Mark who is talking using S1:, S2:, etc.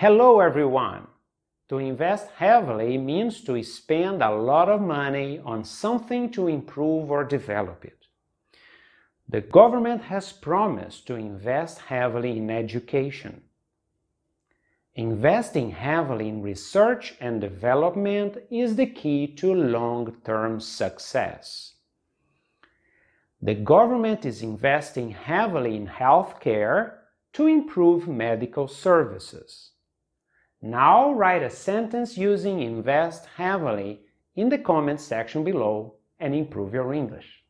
S1: Hello everyone! To invest heavily means to spend a lot of money on something to improve or develop it. The government has promised to invest heavily in education. Investing heavily in research and development is the key to long-term success. The government is investing heavily in healthcare to improve medical services. Now write a sentence using invest heavily in the comments section below and improve your English.